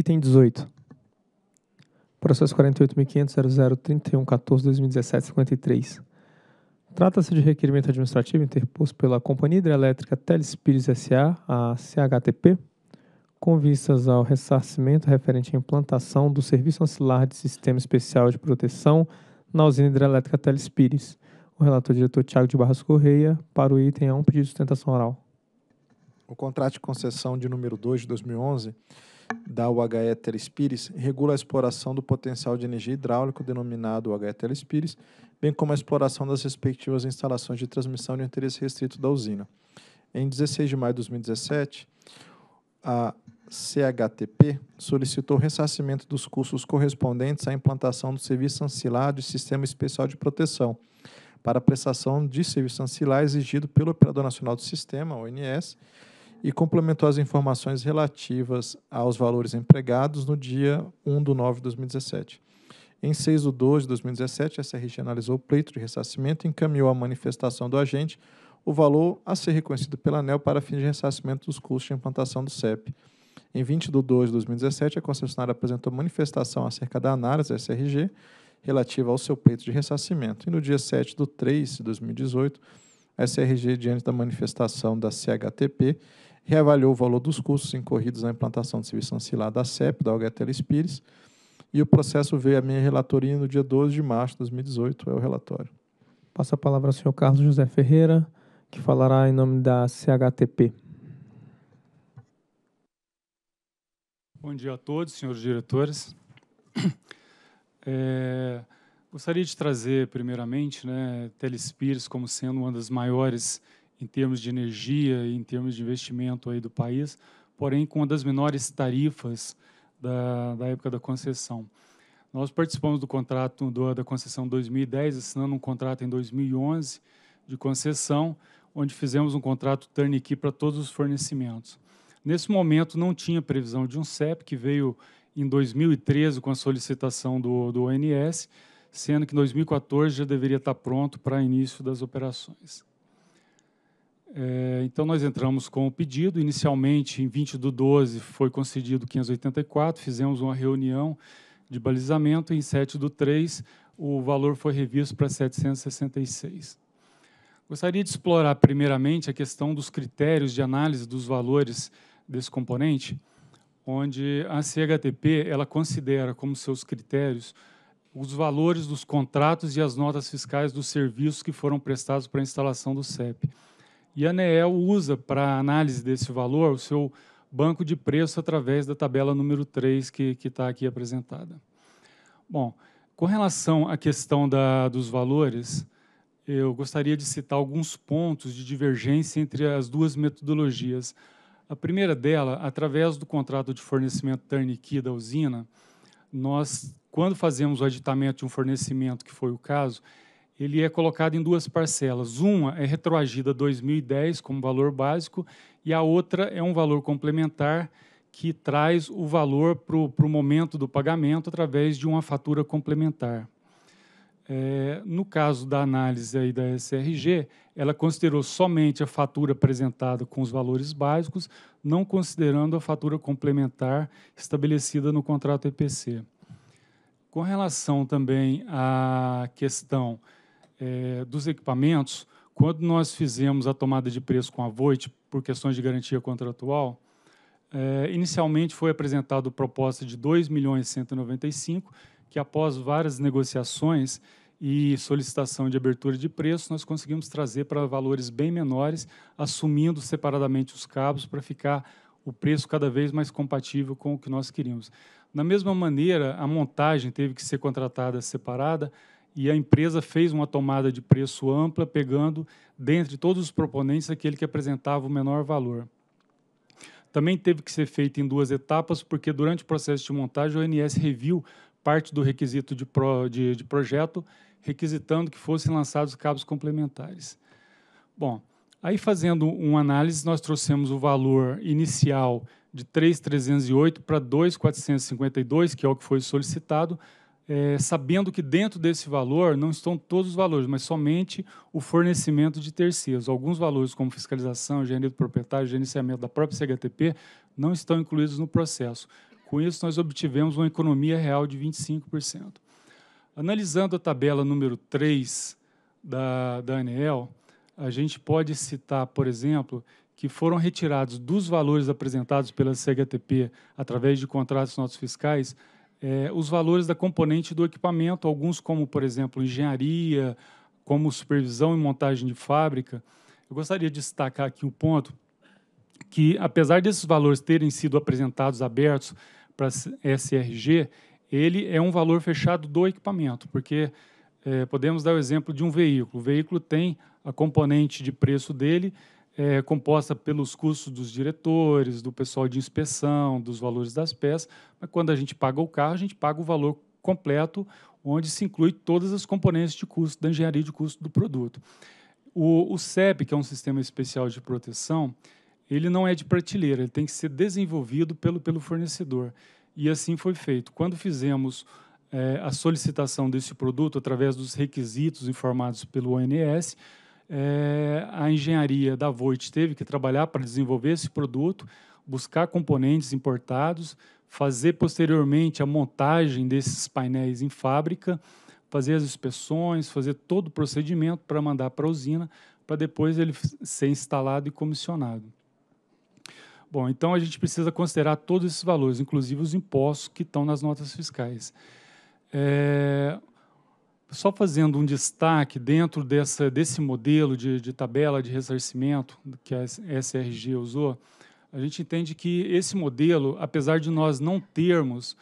Item 18. Processo 48.500.0031.14.2017.53. Trata-se de requerimento administrativo interposto pela Companhia Hidrelétrica Telespires S.A., a CHTP, com vistas ao ressarcimento referente à implantação do Serviço Ancilar de Sistema Especial de Proteção na usina hidrelétrica Telespires. O relator diretor Tiago de Barros Correia, para o item um pedido de sustentação oral. O contrato de concessão de número 2 de 2011 da UHE Telespires regula a exploração do potencial de energia hidráulico denominado UHE Telespires, bem como a exploração das respectivas instalações de transmissão de interesse restrito da usina. Em 16 de maio de 2017, a CHTP solicitou ressarcimento dos custos correspondentes à implantação do serviço ancilar de Sistema Especial de Proteção para prestação de serviço ancilar exigido pelo Operador Nacional do Sistema, ONS, e complementou as informações relativas aos valores empregados no dia 1 de 9 de 2017. Em 6 de 12 de 2017, a SRG analisou o pleito de ressarcimento e encaminhou a manifestação do agente o valor a ser reconhecido pela ANEL para fins de ressarcimento dos custos de implantação do CEP. Em 20 de 12 de 2017, a concessionária apresentou manifestação acerca da análise da SRG relativa ao seu pleito de ressarcimento. E no dia 7 de 3 de 2018, a SRG, diante da manifestação da CHTP, reavaliou o valor dos custos incorridos na implantação do serviço ancilar da CEP, da Algatela Pires, e o processo veio à minha relatoria no dia 12 de março de 2018, é o relatório. passa a palavra ao senhor Carlos José Ferreira, que falará em nome da CHTP. Bom dia a todos, senhores diretores. É, gostaria de trazer, primeiramente, né, Telespires como sendo uma das maiores em termos de energia, em termos de investimento aí do país, porém com uma das menores tarifas da, da época da concessão. Nós participamos do contrato do, da concessão 2010, assinando um contrato em 2011 de concessão, onde fizemos um contrato turnkey para todos os fornecimentos. Nesse momento não tinha previsão de um CEP, que veio em 2013 com a solicitação do, do ONS, sendo que em 2014 já deveria estar pronto para início das operações. É, então, nós entramos com o pedido. Inicialmente, em 20 de 12, foi concedido 584. Fizemos uma reunião de balizamento. Em 7 do 3, o valor foi revisto para 766. Gostaria de explorar, primeiramente, a questão dos critérios de análise dos valores desse componente, onde a CHTP ela considera como seus critérios os valores dos contratos e as notas fiscais dos serviços que foram prestados para a instalação do CEP. E a ANEEL usa para análise desse valor o seu banco de preço através da tabela número 3 que está aqui apresentada. Bom, com relação à questão da, dos valores, eu gostaria de citar alguns pontos de divergência entre as duas metodologias. A primeira dela, através do contrato de fornecimento turnkey da usina, nós, quando fazemos o aditamento de um fornecimento, que foi o caso, ele é colocado em duas parcelas. Uma é retroagida 2010 como valor básico e a outra é um valor complementar que traz o valor para o momento do pagamento através de uma fatura complementar. É, no caso da análise aí da SRG, ela considerou somente a fatura apresentada com os valores básicos, não considerando a fatura complementar estabelecida no contrato EPC. Com relação também à questão é, dos equipamentos, quando nós fizemos a tomada de preço com a Voit por questões de garantia contratual, é, inicialmente foi apresentada proposta de R$ milhões que após várias negociações e solicitação de abertura de preço, nós conseguimos trazer para valores bem menores, assumindo separadamente os cabos para ficar o preço cada vez mais compatível com o que nós queríamos. Da mesma maneira, a montagem teve que ser contratada separada, e a empresa fez uma tomada de preço ampla, pegando, dentre todos os proponentes, aquele que apresentava o menor valor. Também teve que ser feito em duas etapas, porque durante o processo de montagem, o ONS reviu parte do requisito de, pro, de, de projeto, requisitando que fossem lançados cabos complementares. Bom, aí fazendo uma análise, nós trouxemos o valor inicial de 3,308 para 2,452, que é o que foi solicitado, é, sabendo que dentro desse valor não estão todos os valores, mas somente o fornecimento de terceiros. Alguns valores, como fiscalização, engenharia do proprietário, gerenciamento da própria CHTP, não estão incluídos no processo. Com isso, nós obtivemos uma economia real de 25%. Analisando a tabela número 3 da, da ANEEL, a gente pode citar, por exemplo, que foram retirados dos valores apresentados pela CHTP através de contratos notos fiscais é, os valores da componente do equipamento, alguns como, por exemplo, engenharia, como supervisão e montagem de fábrica. Eu gostaria de destacar aqui o um ponto que, apesar desses valores terem sido apresentados abertos para a SRG, ele é um valor fechado do equipamento, porque é, podemos dar o exemplo de um veículo. O veículo tem a componente de preço dele, é, composta pelos custos dos diretores, do pessoal de inspeção, dos valores das peças, mas quando a gente paga o carro, a gente paga o valor completo, onde se inclui todas as componentes de custo da engenharia de custo do produto. O, o CEP, que é um sistema especial de proteção, ele não é de prateleira, ele tem que ser desenvolvido pelo, pelo fornecedor. E assim foi feito. Quando fizemos é, a solicitação desse produto através dos requisitos informados pelo ONS, é, a engenharia da Voit teve que trabalhar para desenvolver esse produto, buscar componentes importados, fazer posteriormente a montagem desses painéis em fábrica, fazer as inspeções, fazer todo o procedimento para mandar para a usina, para depois ele ser instalado e comissionado. Bom, então a gente precisa considerar todos esses valores, inclusive os impostos que estão nas notas fiscais. É, só fazendo um destaque dentro dessa, desse modelo de, de tabela de ressarcimento que a SRG usou, a gente entende que esse modelo, apesar de nós não termos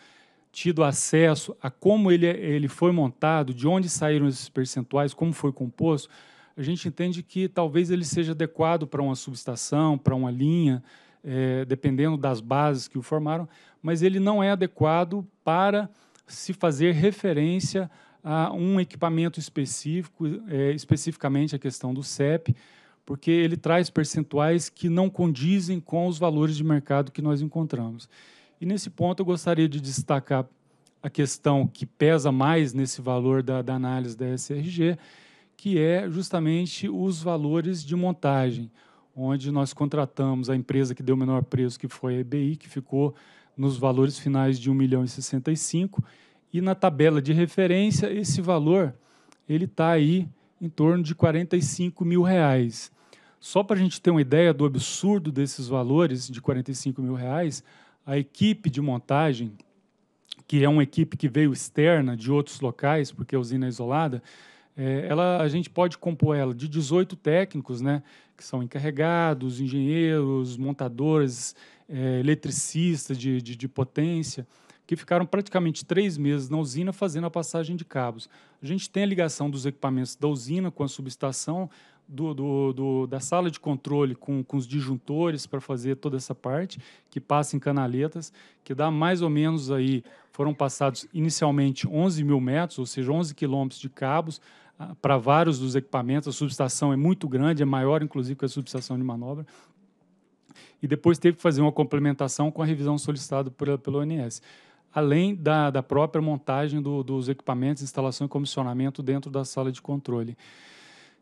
tido acesso a como ele, é, ele foi montado, de onde saíram esses percentuais, como foi composto, a gente entende que talvez ele seja adequado para uma subestação, para uma linha, é, dependendo das bases que o formaram, mas ele não é adequado para se fazer referência a um equipamento específico, é, especificamente a questão do CEP, porque ele traz percentuais que não condizem com os valores de mercado que nós encontramos. E nesse ponto eu gostaria de destacar a questão que pesa mais nesse valor da, da análise da SRG, que é justamente os valores de montagem, onde nós contratamos a empresa que deu o menor preço, que foi a EBI, que ficou nos valores finais de 1 milhão e 65 milhões e na tabela de referência, esse valor ele está aí em torno de 45 mil reais. Só para a gente ter uma ideia do absurdo desses valores de 45 mil reais, a equipe de montagem, que é uma equipe que veio externa de outros locais, porque a usina é isolada, é, ela, a gente pode compor ela de 18 técnicos, né, que são encarregados, engenheiros, montadores, é, eletricistas de, de, de potência que ficaram praticamente três meses na usina fazendo a passagem de cabos. A gente tem a ligação dos equipamentos da usina com a subestação, do, do, do, da sala de controle com, com os disjuntores para fazer toda essa parte, que passa em canaletas, que dá mais ou menos aí, foram passados inicialmente 11 mil metros, ou seja, 11 quilômetros de cabos ah, para vários dos equipamentos. A subestação é muito grande, é maior inclusive que a subestação de manobra. E depois teve que fazer uma complementação com a revisão solicitada pela ONS além da, da própria montagem do, dos equipamentos, instalação e comissionamento dentro da sala de controle.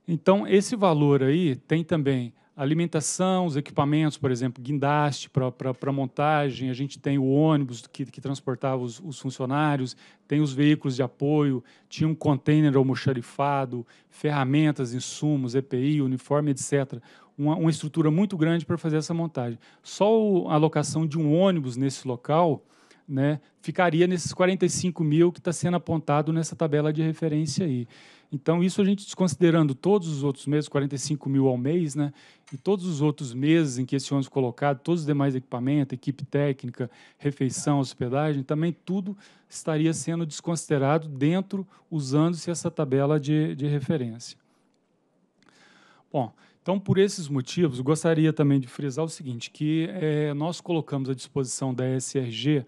Então, esse valor aí tem também alimentação, os equipamentos, por exemplo, guindaste para montagem, a gente tem o ônibus que, que transportava os, os, funcionários, tem os veículos de apoio, tinha um container almoxarifado, ferramentas, insumos, EPI, uniforme, etc. Uma, uma estrutura muito grande para fazer essa montagem. Só a alocação de um ônibus nesse local né, ficaria nesses 45 mil que está sendo apontado nessa tabela de referência aí. Então, isso a gente desconsiderando todos os outros meses, 45 mil ao mês, né, e todos os outros meses em que esse ônibus é colocado, todos os demais equipamentos, equipe técnica, refeição, hospedagem, também tudo estaria sendo desconsiderado dentro, usando-se essa tabela de, de referência. Bom, então, por esses motivos, gostaria também de frisar o seguinte, que é, nós colocamos à disposição da SRG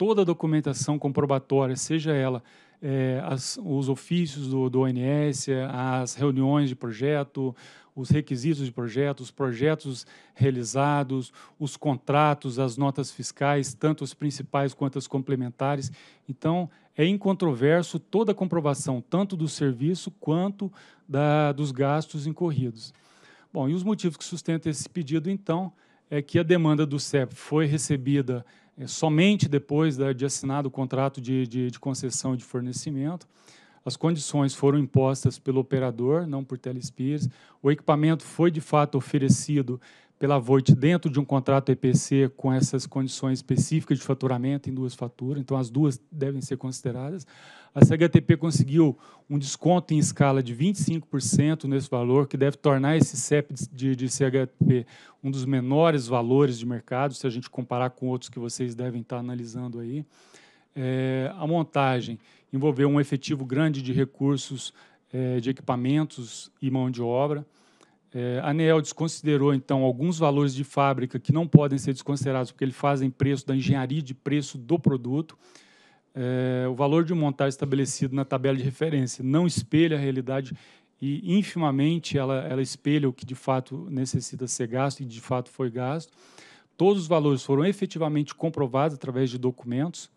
toda a documentação comprobatória, seja ela é, as, os ofícios do, do ONS, as reuniões de projeto, os requisitos de projeto, os projetos realizados, os contratos, as notas fiscais, tanto as principais quanto as complementares. Então, é incontroverso toda a comprovação, tanto do serviço quanto da, dos gastos incorridos. Bom, e os motivos que sustentam esse pedido, então, é que a demanda do CEP foi recebida é, somente depois de assinado o contrato de, de, de concessão de fornecimento. As condições foram impostas pelo operador, não por Telespires. O equipamento foi de fato oferecido pela Voit dentro de um contrato EPC com essas condições específicas de faturamento em duas faturas, então as duas devem ser consideradas. A CHTP conseguiu um desconto em escala de 25% nesse valor, que deve tornar esse CEP de, de CHTP um dos menores valores de mercado, se a gente comparar com outros que vocês devem estar analisando aí. É, a montagem envolveu um efetivo grande de recursos é, de equipamentos e mão de obra. É, a ANEEL desconsiderou, então, alguns valores de fábrica que não podem ser desconsiderados porque eles fazem preço da engenharia de preço do produto. É, o valor de montagem estabelecido na tabela de referência não espelha a realidade e, infimamente, ela, ela espelha o que de fato necessita ser gasto e de fato foi gasto. Todos os valores foram efetivamente comprovados através de documentos.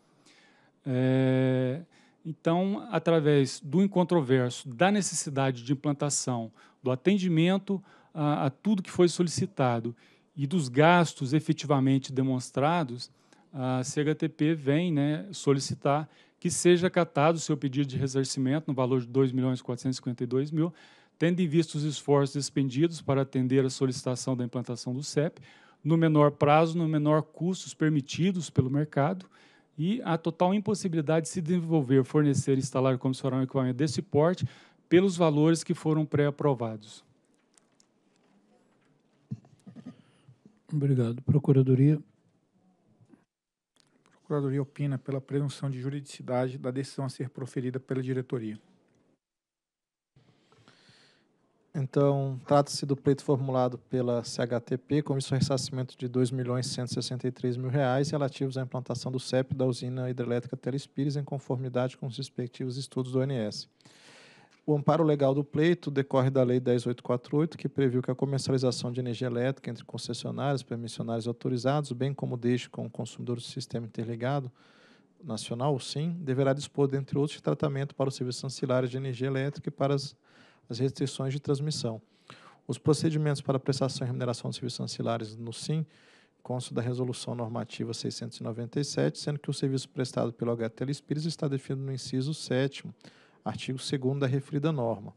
É, então, através do incontroverso, da necessidade de implantação do atendimento a, a tudo que foi solicitado e dos gastos efetivamente demonstrados, a CHTP vem né, solicitar que seja acatado o seu pedido de ressarcimento no valor de R$ 2.452.000, tendo em vista os esforços expendidos para atender a solicitação da implantação do CEP, no menor prazo, no menor custos permitidos pelo mercado, e a total impossibilidade de se desenvolver, fornecer, instalar e comissionar um equipamento desse porte, pelos valores que foram pré-aprovados. Obrigado. Procuradoria. Procuradoria opina pela presunção de juridicidade da decisão a ser proferida pela diretoria. Então, trata-se do pleito formulado pela CHTP, comissão de ressarcimento de R$ 2.163.000, relativos à implantação do CEP da usina hidrelétrica Telespires, em conformidade com os respectivos estudos do ONS. O amparo legal do pleito decorre da Lei 10848, que previu que a comercialização de energia elétrica entre concessionários, permissionários autorizados, bem como deixe com o consumidor do sistema interligado nacional, sim, deverá dispor, dentre outros, de tratamento para os serviços ancilares de energia elétrica e para as, as restrições de transmissão. Os procedimentos para prestação e remuneração de serviços ancilares no SIM consta da Resolução Normativa 697, sendo que o serviço prestado pelo HTL Espíritos está definido no inciso 7 artigo 2 da referida norma.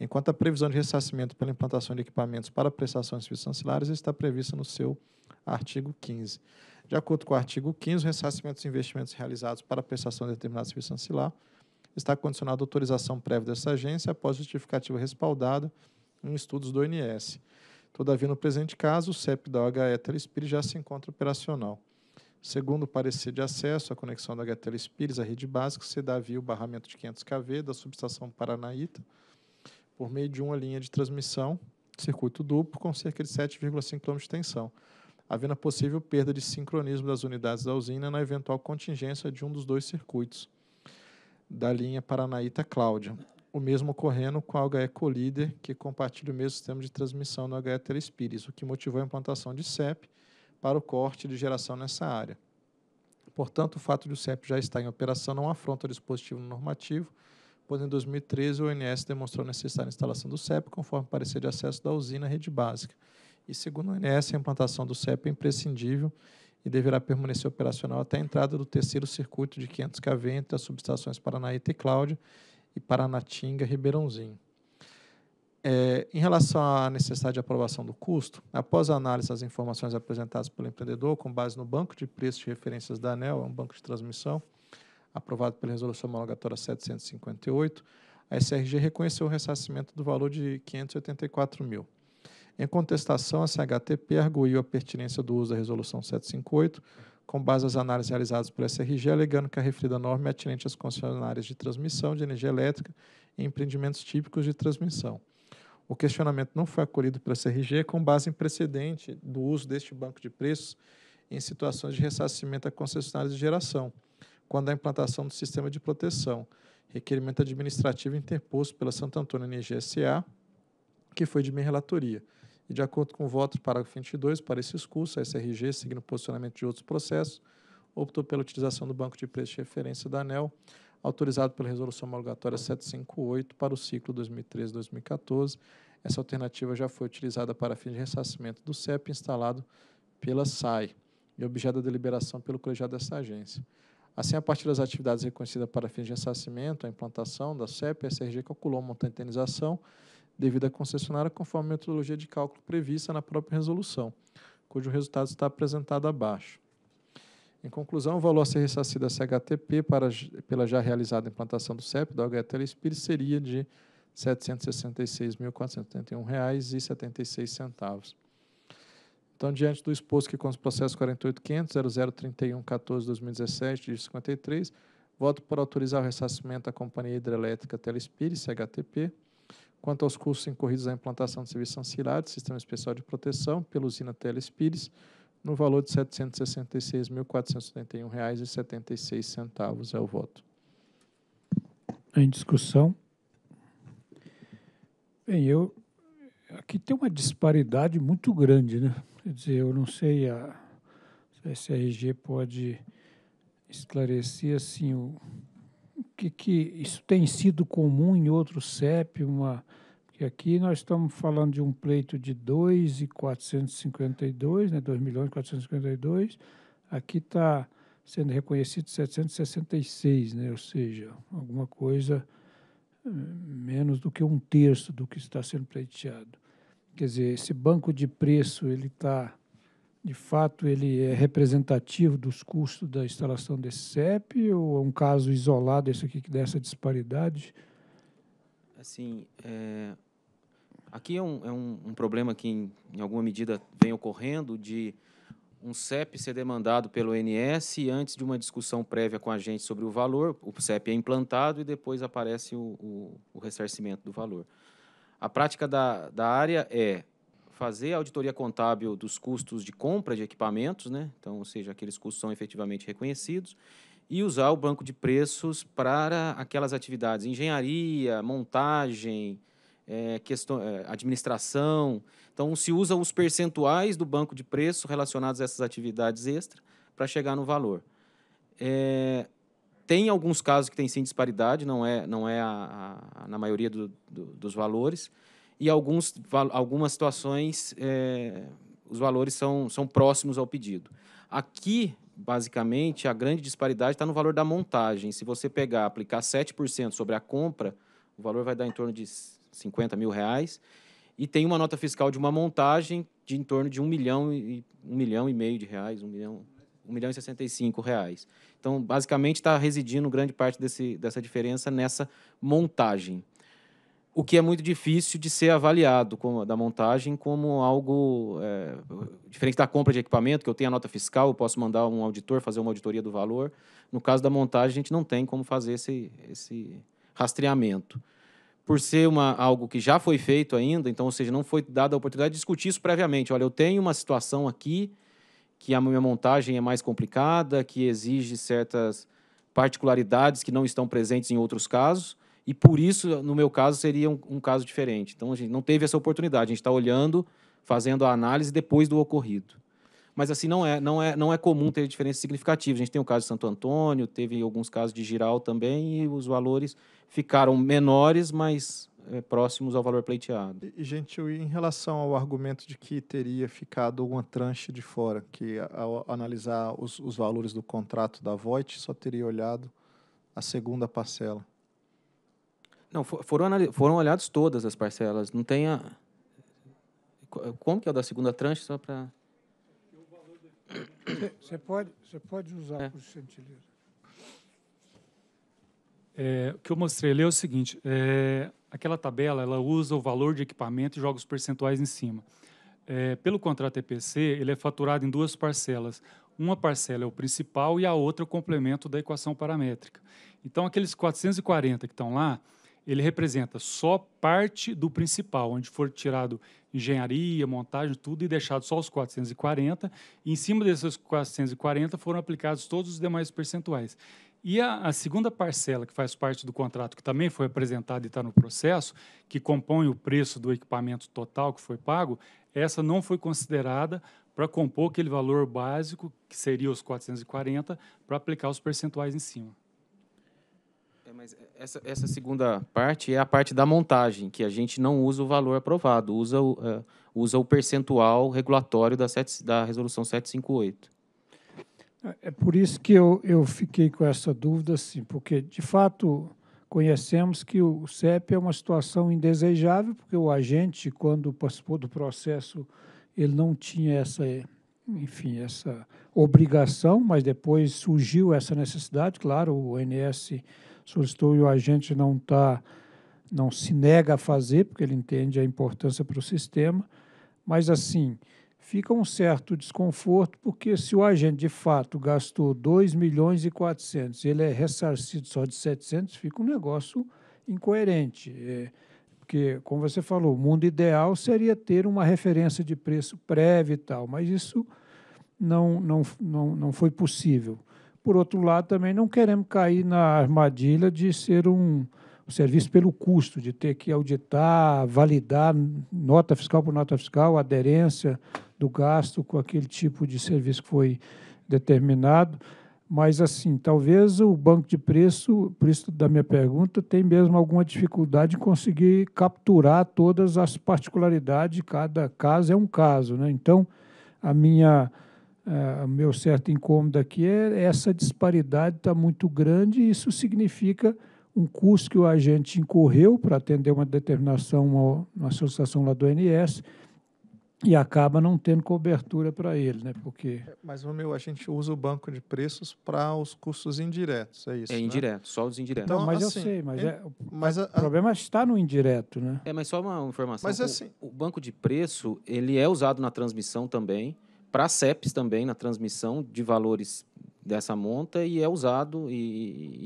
Enquanto a previsão de ressarcimento pela implantação de equipamentos para prestações de serviços ancilares está prevista no seu artigo 15. De acordo com o artigo 15, o ressarcimento dos investimentos realizados para prestação de determinado serviço ancilar está condicionado à autorização prévia dessa agência após justificativa respaldada em estudos do ONS. Todavia, no presente caso, o CEP da OHE Telespire já se encontra operacional. Segundo o parecer de acesso, a conexão da HTL Espíritos à rede básica se dá via o barramento de 500 kV da subestação Paranaíta, por meio de uma linha de transmissão, circuito duplo, com cerca de 7,5 km de tensão, havendo a possível perda de sincronismo das unidades da usina na eventual contingência de um dos dois circuitos da linha Paranaíta-Cláudia, o mesmo ocorrendo com a HE Colíder, que compartilha o mesmo sistema de transmissão no HE Telespires, o que motivou a implantação de CEP, para o corte de geração nessa área. Portanto, o fato de o CEP já estar em operação não afronta o dispositivo normativo, pois em 2013 o ONS demonstrou necessária a instalação do CEP conforme parecer de acesso da usina à rede básica. E segundo o ONS, a implantação do CEP é imprescindível e deverá permanecer operacional até a entrada do terceiro circuito de 500 kV entre as subestações Paranaíta e Cláudia e Paranatinga, Ribeirãozinho. É, em relação à necessidade de aprovação do custo, após a análise das informações apresentadas pelo empreendedor, com base no banco de preços de referências da ANEL, é um banco de transmissão, aprovado pela Resolução Homologatória 758, a SRG reconheceu o ressarcimento do valor de R$ 584 mil. Em contestação, a CHTP arguiu a pertinência do uso da Resolução 758, com base nas análises realizadas pela SRG, alegando que a referida norma é atinente às concessionárias de transmissão de energia elétrica e empreendimentos típicos de transmissão o questionamento não foi acolhido pela CRG com base em precedente do uso deste banco de preços em situações de ressarcimento a concessionários de geração, quando a implantação do sistema de proteção, requerimento administrativo interposto pela Santo Antônio Energia SA, que foi de minha relatoria. E de acordo com o voto do parágrafo 22, para esses cursos, a SRG, seguindo o posicionamento de outros processos, optou pela utilização do banco de preços de referência da ANEL autorizado pela Resolução Homologatória 758 para o ciclo 2013-2014. Essa alternativa já foi utilizada para fins de ressarcimento do CEP instalado pela SAI e objeto da deliberação pelo colegiado dessa agência. Assim, a partir das atividades reconhecidas para fins de ressarcimento, a implantação da CEP, a SRG calculou a montante de indenização devido à concessionária conforme a metodologia de cálculo prevista na própria resolução, cujo resultado está apresentado abaixo. Em conclusão, o valor a ser ressarcido a CHTP para, pela já realizada implantação do CEP, da HTL Espírito, seria de R$ 766.471,76. Então, diante do exposto que consta o processo 48.500.0031.14.2017, de 53, voto por autorizar o ressarcimento da Companhia Hidrelétrica Telespire, CHTP, quanto aos custos incorridos à implantação do serviço ancilar de Sistema Especial de Proteção pela usina Telespires, no valor de R$ 766.471,76 é o voto. Em discussão? Bem, eu aqui tem uma disparidade muito grande, né? Quer dizer, eu não sei a, se a SRG pode esclarecer assim o, o que, que isso tem sido comum em outro CEP, uma que aqui nós estamos falando de um pleito de 2,452, né, 2 milhões 452, aqui está sendo reconhecido 766, né, ou seja, alguma coisa eh, menos do que um terço do que está sendo pleiteado. Quer dizer, esse banco de preço, ele está, de fato, ele é representativo dos custos da instalação desse CEP ou é um caso isolado esse aqui que dá essa disparidade? Assim, é, Aqui é um, é um, um problema que, em, em, alguma medida, vem ocorrendo de um CEP ser demandado pelo NS e antes de uma discussão prévia com a gente sobre o valor, o CEP é implantado e depois aparece o, o, o ressarcimento do valor. A prática da, da área é fazer a auditoria contábil dos custos de compra de equipamentos, né? então, ou seja, aqueles custos são efetivamente reconhecidos, e usar o banco de preços para aquelas atividades, engenharia, montagem, é, questão, é, administração. Então, se usa os percentuais do banco de preço relacionados a essas atividades extra para chegar no valor. É, tem alguns casos que tem sim disparidade, não é, não é a, a na maioria do, do, dos valores, e alguns, algumas situações é, os valores são, são próximos ao pedido. Aqui, basicamente, a grande disparidade está no valor da montagem. Se você pegar, aplicar 7% sobre a compra, o valor vai dar em torno de 50 mil reais, e tem uma nota fiscal de uma montagem de em torno de um milhão e um milhão e meio de reais, um milhão, um milhão e 65 reais. Então, basicamente, está residindo grande parte desse, dessa diferença nessa montagem. O que é muito difícil de ser avaliado como, da montagem como algo é, diferente da compra de equipamento, que eu tenho a nota fiscal, eu posso mandar um auditor fazer uma auditoria do valor. No caso da montagem, a gente não tem como fazer esse, esse rastreamento por ser uma, algo que já foi feito ainda, então, ou seja, não foi dada a oportunidade de discutir isso previamente. Olha, eu tenho uma situação aqui que a minha montagem é mais complicada, que exige certas particularidades que não estão presentes em outros casos, e por isso, no meu caso, seria um, um caso diferente. Então, a gente não teve essa oportunidade, a gente está olhando, fazendo a análise depois do ocorrido mas assim não é, não é, não é comum ter diferenças significativas. A gente tem o caso de Santo Antônio, teve alguns casos de Giral também e os valores ficaram menores, mas é, próximos ao valor pleiteado. E, gente, em relação ao argumento de que teria ficado alguma tranche de fora, que ao analisar os, os valores do contrato da Voit só teria olhado a segunda parcela. Não, foram, foram olhadas todas as parcelas. Não tem a. Como que é o da segunda tranche? Só para. Você pode, você pode usar, é. por gentileza. É, o que eu mostrei ali é o seguinte: é, aquela tabela ela usa o valor de equipamento e joga os percentuais em cima. É, pelo contrato EPC, ele é faturado em duas parcelas. Uma parcela é o principal e a outra é o complemento da equação paramétrica. Então, aqueles 440 que estão lá, ele representa só parte do principal, onde for tirado engenharia, montagem, tudo, e deixado só os 440. E em cima desses 440 foram aplicados todos os demais percentuais. E a, a segunda parcela, que faz parte do contrato, que também foi apresentada e está no processo, que compõe o preço do equipamento total que foi pago, essa não foi considerada para compor aquele valor básico, que seria os 440, para aplicar os percentuais em cima mas essa, essa, segunda parte é a parte da montagem, que a gente não usa o valor aprovado, usa o, uh, usa o percentual regulatório da, 7, da resolução 758. É, é por isso que eu, eu fiquei com essa dúvida, sim, porque, de fato, conhecemos que o CEP é uma situação indesejável, porque o agente, quando participou do processo, ele não tinha essa, enfim, essa obrigação, mas depois surgiu essa necessidade, claro, o ONS solicitou e o agente não tá, não se nega a fazer, porque ele entende a importância para o sistema, mas assim, fica um certo desconforto, porque se o agente de fato gastou 2 milhões e 400, ele é ressarcido só de 700, fica um negócio incoerente. É, porque, como você falou, o mundo ideal seria ter uma referência de preço prévia e tal, mas isso não, não, não, não foi possível por outro lado, também não queremos cair na armadilha de ser um, serviço pelo custo, de ter que auditar, validar nota fiscal por nota fiscal, aderência do gasto com aquele tipo de serviço que foi determinado. Mas, assim, talvez o banco de preço, por isso da minha pergunta, tem mesmo alguma dificuldade em conseguir capturar todas as particularidades de cada caso, é um caso. Né? Então, a minha ah, o meu certo incômodo aqui é, é essa disparidade está muito grande e isso significa um custo que o agente incorreu para atender uma determinação, uma, uma solicitação lá do ONS e acaba não tendo cobertura para ele, né? Porque é, mas o meu a gente usa o banco de preços para os custos indiretos, é isso? É né? indireto, né? só os indiretos. Então, não, mas então, assim, eu sei, mas, é, é mas a, o problema está no indireto, né? É, mas só uma informação. Mas o, assim, o banco de preço ele é usado na transmissão também para CEPs também, na transmissão de valores dessa monta e é usado e,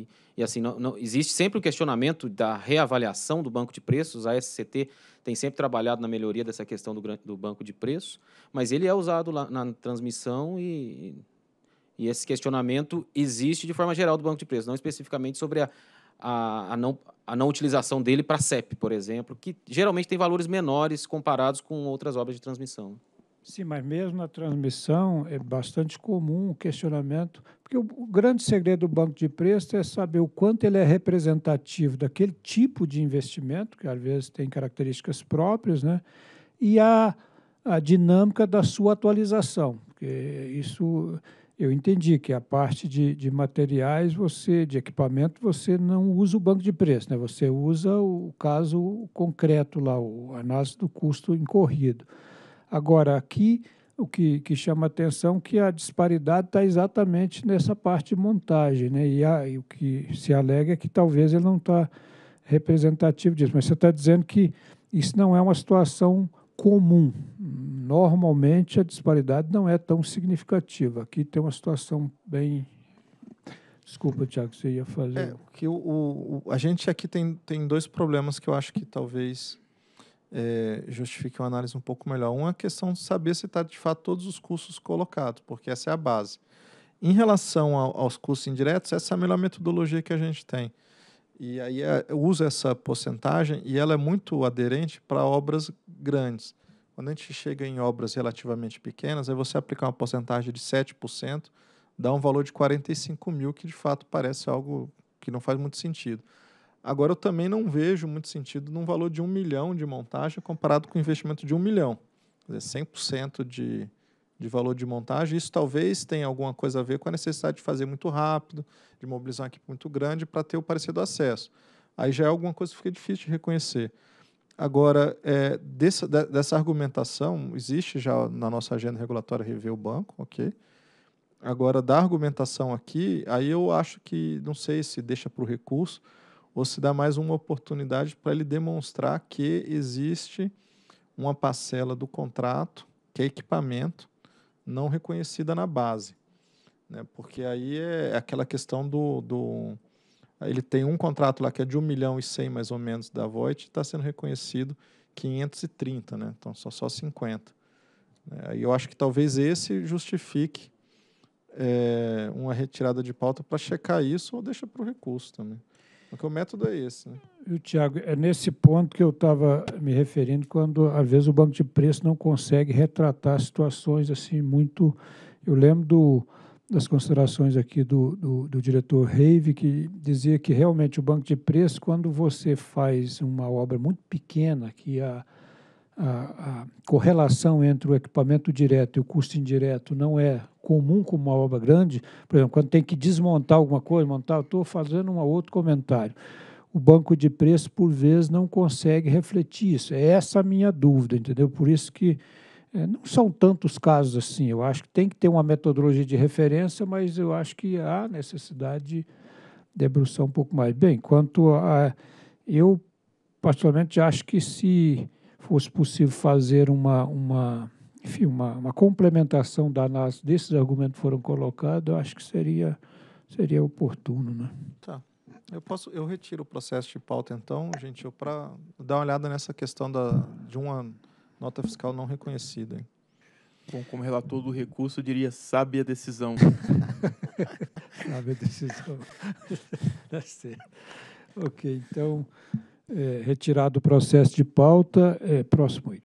e, e assim não, não, existe sempre o questionamento da reavaliação do banco de preços a SCT tem sempre trabalhado na melhoria dessa questão do, do banco de preços mas ele é usado lá na transmissão e, e esse questionamento existe de forma geral do banco de preços não especificamente sobre a, a, a não a não utilização dele para CEP por exemplo que geralmente tem valores menores comparados com outras obras de transmissão Sim, mas mesmo na transmissão é bastante comum o questionamento, porque o, grande segredo do banco de preço é saber o quanto ele é representativo daquele tipo de investimento, que às vezes tem características próprias, né? e a, a dinâmica da sua atualização. Porque isso eu entendi que a parte de, de materiais, você, de equipamento, você não usa o banco de preço, né? você usa o caso concreto lá, a análise do custo incorrido. Agora, aqui, o que, que chama atenção é que a disparidade está exatamente nessa parte de montagem, né? E, a, e o que se alega é que talvez ele não está representativo disso. Mas você está dizendo que isso não é uma situação comum. Normalmente a disparidade não é tão significativa. Aqui tem uma situação bem. Desculpa, Tiago, você ia fazer. É, que o, o, a gente aqui tem, tem dois problemas que eu acho que talvez é, justifique uma análise um pouco melhor. Uma é questão de saber se está de fato todos os custos colocados, porque essa é a base. Em relação ao, aos custos indiretos, essa é a melhor metodologia que a gente tem. E aí é, uso essa porcentagem e ela é muito aderente para obras grandes. Quando a gente chega em obras relativamente pequenas, é você aplicar uma porcentagem de 7%, dá um valor de 45 mil, que de fato parece algo que não faz muito sentido. Agora, eu também não vejo muito sentido num valor de um milhão de montagem comparado com o investimento de um milhão. Quer dizer, 100% de, de valor de montagem. Isso talvez tenha alguma coisa a ver com a necessidade de fazer muito rápido, de mobilizar uma equipe muito grande para ter o parecido acesso. Aí já é alguma coisa que fica difícil de reconhecer. Agora, é, dessa, dessa argumentação, existe já na nossa agenda regulatória rever o banco, ok? Agora, da argumentação aqui, aí eu acho que, não sei se deixa para o recurso, ou se dá mais uma oportunidade para ele demonstrar que existe uma parcela do contrato, que é equipamento, não reconhecida na base. Né? Porque aí é aquela questão do, do. Ele tem um contrato lá que é de 1 milhão e 100 mais ou menos da Voit, está sendo reconhecido 530, né? então só, só 50. Né? Aí eu acho que talvez esse justifique é, uma retirada de pauta para checar isso ou deixa para o recurso também. Porque é o método é esse. Né? Tiago, é nesse ponto que eu estava me referindo quando, às vezes, o banco de preço não consegue retratar situações assim muito... Eu lembro do, das considerações aqui do, do, do diretor Reive, que dizia que realmente o banco de preço, quando você faz uma obra muito pequena, que a a, a correlação entre o equipamento direto e o custo indireto não é comum como uma obra grande, por exemplo, quando tem que desmontar alguma coisa, montar, estou fazendo um outro comentário. O banco de preço, por vezes, não consegue refletir isso. É essa a minha dúvida, entendeu? Por isso que é, não são tantos casos assim. Eu acho que tem que ter uma metodologia de referência, mas eu acho que há necessidade de debruçar um pouco mais. Bem, quanto a. Eu, particularmente, acho que se fosse possível fazer uma, uma, enfim, uma, uma complementação da análise desses argumentos que foram colocados, eu acho que seria, seria oportuno. Né? Tá. Eu posso, eu retiro o processo de pauta então, gente, para dar uma olhada nessa questão da, de uma nota fiscal não reconhecida. Hein? Bom, como relator do recurso, eu diria sabe a decisão. sabe a decisão. tá certo. Ok, então é, retirado do processo de pauta. É, próximo item.